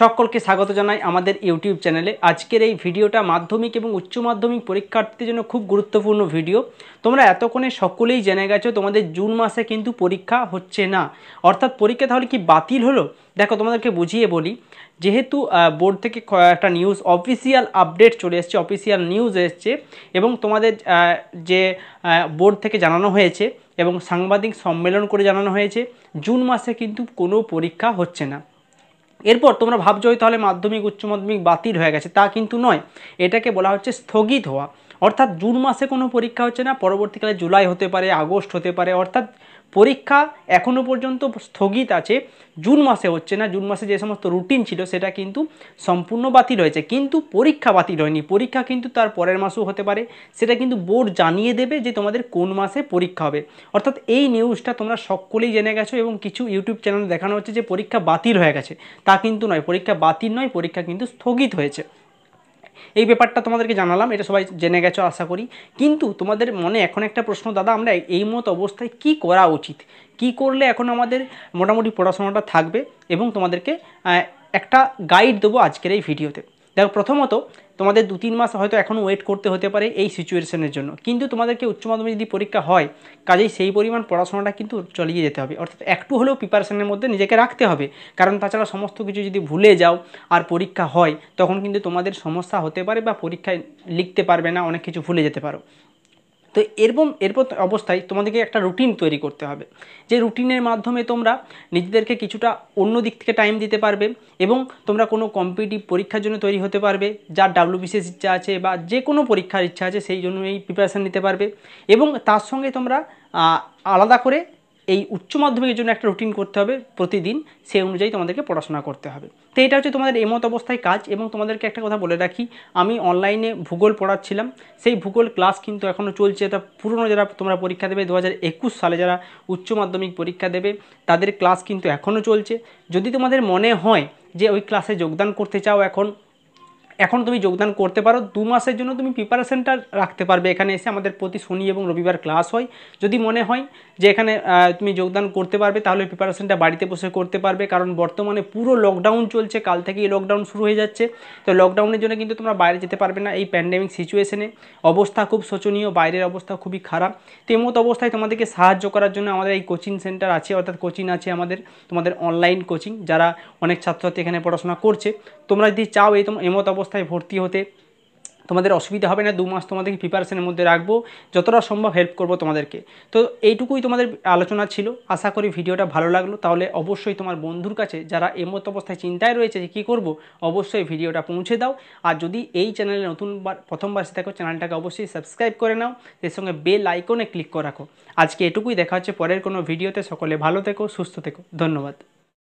সকলকে স্বাগত জানাই আমাদের ইউটিউব চ্যানেলে আজকের এই ভিডিওটা মাধ্যমিক এবং উচ্চ মাধ্যমিক পরীক্ষার্থীদের জন্য খুব গুরুত্বপূর্ণ ভিডিও তোমরা এতক্ষণে সকলেই জেনে গেছো তোমাদের জুন মাসে কিন্তু পরীক্ষা হচ্ছে না অর্থাৎ পরীক্ষা তাহলে কি বাতিল হলো দেখো তোমাদেরকে বুঝিয়ে বলি যেহেতু বোর্ড থেকে একটা নিউজ অফিসিয়াল আপডেট চলে এসছে অফিসিয়াল নিউজ এসছে এবং তোমাদের যে বোর্ড থেকে জানানো হয়েছে এবং সাংবাদিক সম্মেলন করে জানানো হয়েছে জুন মাসে কিন্তু কোনো পরীক্ষা হচ্ছে না এরপর তোমরা ভাবছো তাহলে মাধ্যমিক উচ্চ মাধ্যমিক বাতিল হয়ে গেছে তা কিন্তু নয় এটাকে বলা হচ্ছে স্থগিত হওয়া অর্থাৎ জুন মাসে কোনো পরীক্ষা হচ্ছে না পরবর্তীকালে জুলাই হতে পারে আগস্ট হতে পারে অর্থাৎ পরীক্ষা এখনও পর্যন্ত স্থগিত আছে জুন মাসে হচ্ছে না জুন মাসে যে সমস্ত রুটিন ছিল সেটা কিন্তু সম্পূর্ণ বাতিল হয়েছে কিন্তু পরীক্ষা বাতিল হয়নি পরীক্ষা কিন্তু তার পরের মাসেও হতে পারে সেটা কিন্তু বোর্ড জানিয়ে দেবে যে তোমাদের কোন মাসে পরীক্ষা হবে অর্থাৎ এই নিউজটা তোমরা সকলেই জেনে গেছো এবং কিছু ইউটিউব চ্যানেলে দেখানো হচ্ছে যে পরীক্ষা বাতিল হয়ে গেছে তা কিন্তু নয় পরীক্ষা বাতিল নয় পরীক্ষা কিন্তু স্থগিত হয়েছে এই ব্যাপারটা তোমাদেরকে জানালাম এটা সবাই জেনে গেছো আশা করি কিন্তু তোমাদের মনে এখন একটা প্রশ্ন দাদা আমরা এই মতো অবস্থায় কি করা উচিত কি করলে এখন আমাদের মোটামুটি পড়াশোনাটা থাকবে এবং তোমাদেরকে একটা গাইড দেবো আজকের এই ভিডিওতে দেখো প্রথমত তোমাদের দু তিন মাস হয়তো এখন ওয়েট করতে হতে পারে এই সিচুয়েশনের জন্য কিন্তু তোমাদেরকে উচ্চ মাধ্যমিক যদি পরীক্ষা হয় কাজেই সেই পরিমাণ পড়াশোনাটা কিন্তু চলিয়ে যেতে হবে অর্থাৎ একটু হলেও প্রিপারেশনের মধ্যে নিজেকে রাখতে হবে কারণ তাছাড়া সমস্ত কিছু যদি ভুলে যাও আর পরীক্ষা হয় তখন কিন্তু তোমাদের সমস্যা হতে পারে বা পরীক্ষায় লিখতে পারবে না অনেক কিছু ভুলে যেতে পারো তো এরকম এরপর অবস্থায় তোমাদেরকে একটা রুটিন তৈরি করতে হবে যে রুটিনের মাধ্যমে তোমরা নিজেদেরকে কিছুটা অন্য দিক থেকে টাইম দিতে পারবে এবং তোমরা কোনো কম্পিটিভ পরীক্ষার জন্য তৈরি হতে পারবে যার ডাব্লিউবিসিএস ইচ্ছা আছে বা যে কোনো পরীক্ষার ইচ্ছা আছে সেই জন্য এই প্রিপারেশান নিতে পারবে এবং তার সঙ্গে তোমরা আলাদা করে এই উচ্চ মাধ্যমিকের জন্য একটা রুটিন করতে হবে প্রতিদিন সেই অনুযায়ী তোমাদেরকে পড়াশোনা করতে হবে তো এটা হচ্ছে তোমাদের এমত অবস্থায় কাজ এবং তোমাদেরকে একটা কথা বলে রাখি আমি অনলাইনে ভূগোল পড়াচ্ছিলাম সেই ভূগোল ক্লাস কিন্তু এখনও চলছে এটা পুরনো যারা তোমরা পরীক্ষা দেবে দু সালে যারা উচ্চ মাধ্যমিক পরীক্ষা দেবে তাদের ক্লাস কিন্তু এখনও চলছে যদি তোমাদের মনে হয় যে ওই ক্লাসে যোগদান করতে চাও এখন এখন তুমি যোগদান করতে পারো দু মাসের জন্য তুমি প্রিপারেশনটা রাখতে পারবে এখানে এসে আমাদের প্রতি শনি এবং রবিবার ক্লাস হয় যদি মনে হয় যে এখানে তুমি যোগদান করতে পারবে তাহলে প্রিপারেশনটা বাড়িতে বসে করতে পারবে কারণ বর্তমানে পুরো লকডাউন চলছে কাল থেকেই লকডাউন শুরু হয়ে যাচ্ছে তো লকডাউনের জন্য কিন্তু তোমরা বাইরে যেতে পারবে না এই প্যান্ডেমিক সিচুয়েশনে অবস্থা খুব শোচনীয় বাইরের অবস্থা খুবই খারাপ তো এমত অবস্থায় তোমাদেরকে সাহায্য করার জন্য আমাদের এই কোচিং সেন্টার আছে অর্থাৎ কোচিং আছে আমাদের তোমাদের অনলাইন কোচিং যারা অনেক ছাত্রছাত্রী এখানে পড়াশোনা করছে তোমরা যদি চাও এই তোমার এমত অবস্থা অবস্থায় ভর্তি হতে তোমাদের অসুবিধা হবে না দু মাস তোমাদেরকে প্রিপারেশনের মধ্যে রাখবো যতটা সম্ভব হেল্প করব তোমাদেরকে তো এইটুকুই তোমাদের আলোচনা ছিল আশা করি ভিডিওটা ভালো লাগলো তাহলে অবশ্যই তোমার বন্ধুর কাছে যারা এমত অবস্থায় চিন্তায় রয়েছে যে কী করবো অবশ্যই ভিডিওটা পৌঁছে দাও আর যদি এই চ্যানেলে নতুনবার প্রথমবার সে থাকো চ্যানেলটাকে অবশ্যই সাবস্ক্রাইব করে নাও এর সঙ্গে বেল আইকনে ক্লিক করে রাখো আজকে এটুকুই দেখা হচ্ছে পরের কোনো ভিডিওতে সকলে ভালো থেকো সুস্থ থেকো ধন্যবাদ